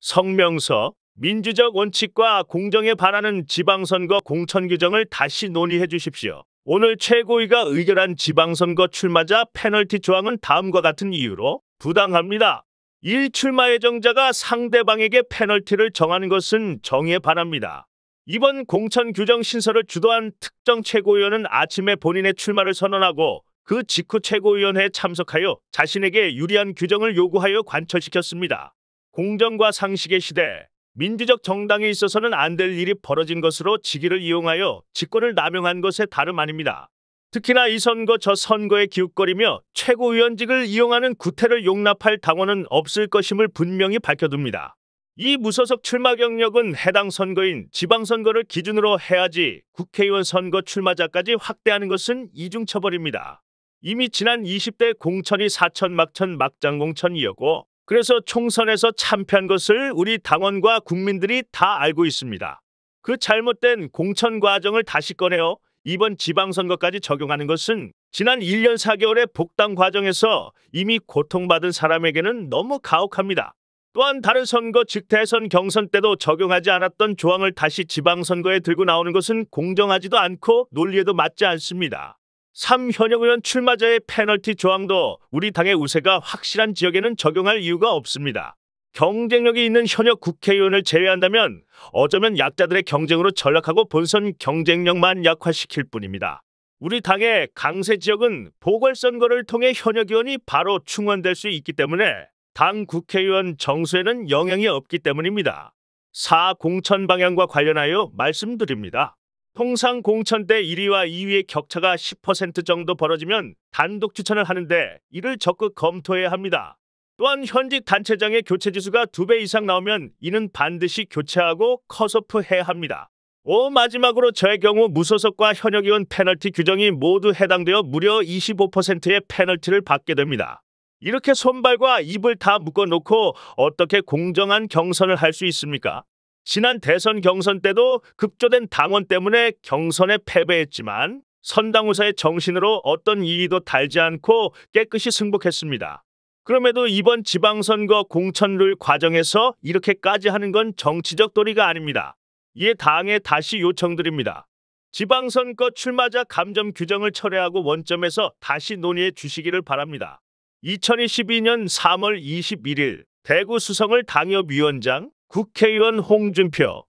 성명서, 민주적 원칙과 공정에 반하는 지방선거 공천 규정을 다시 논의해 주십시오. 오늘 최고위가 의결한 지방선거 출마자 페널티 조항은 다음과 같은 이유로 부당합니다. 1. 출마 예정자가 상대방에게 페널티를 정하는 것은 정의에 반합니다. 이번 공천 규정 신설을 주도한 특정 최고위원은 아침에 본인의 출마를 선언하고 그 직후 최고위원회에 참석하여 자신에게 유리한 규정을 요구하여 관철시켰습니다. 공정과 상식의 시대, 민주적 정당에 있어서는 안 될 일이 벌어진 것으로 직위를 이용하여 직권을 남용한 것에 다름 아닙니다. 특히나 이 선거 저 선거에 기웃거리며 최고위원직을 이용하는 구태를 용납할 당원은 없을 것임을 분명히 밝혀둡니다. 이 무소속 출마 경력은 해당 선거인 지방선거를 기준으로 해야지 국회의원 선거 출마자까지 확대하는 것은 이중처벌입니다. 이미 지난 20대 공천이 4천 막천 막장 공천이었고 그래서 총선에서 참패한 것을 우리 당원과 국민들이 다 알고 있습니다. 그 잘못된 공천 과정을 다시 꺼내어 이번 지방선거까지 적용하는 것은 지난 1년 4개월의 복당 과정에서 이미 고통받은 사람에게는 너무 가혹합니다. 또한 다른 선거 즉 대선 경선 때도 적용하지 않았던 조항을 다시 지방선거에 들고 나오는 것은 공정하지도 않고 논리에도 맞지 않습니다. 3현역 의원 출마자의 페널티 조항도 우리 당의 우세가 확실한 지역에는 적용할 이유가 없습니다. 경쟁력이 있는 현역 국회의원을 제외한다면 어쩌면 약자들의 경쟁으로 전락하고 본선 경쟁력만 약화시킬 뿐입니다. 우리 당의 강세 지역은 보궐선거를 통해 현역 의원이 바로 충원될 수 있기 때문에 당 국회의원 정수에는 영향이 없기 때문입니다. 4 공천 방향과 관련하여 말씀드립니다. 통상 공천대 1위와 2위의 격차가 10% 정도 벌어지면 단독 추천을 하는데 이를 적극 검토해야 합니다. 또한 현직 단체장의 교체 지수가 2배 이상 나오면 이는 반드시 교체하고 컷오프해야 합니다. 오 마지막으로 저의 경우 무소속과 현역의원 페널티 규정이 모두 해당되어 무려 25%의 페널티를 받게 됩니다. 이렇게 손발과 입을 다 묶어놓고 어떻게 공정한 경선을 할 수 있습니까? 지난 대선 경선 때도 급조된 당원 때문에 경선에 패배했지만 선당우사의 정신으로 어떤 이의도 달지 않고 깨끗이 승복했습니다. 그럼에도 이번 지방선거 공천룰 과정에서 이렇게까지 하는 건 정치적 도리가 아닙니다. 이에 당에 다시 요청드립니다. 지방선거 출마자 감점 규정을 철회하고 원점에서 다시 논의해 주시기를 바랍니다. 2022년 3월 21일 대구 수성을 당협위원장, 국회의원 홍준표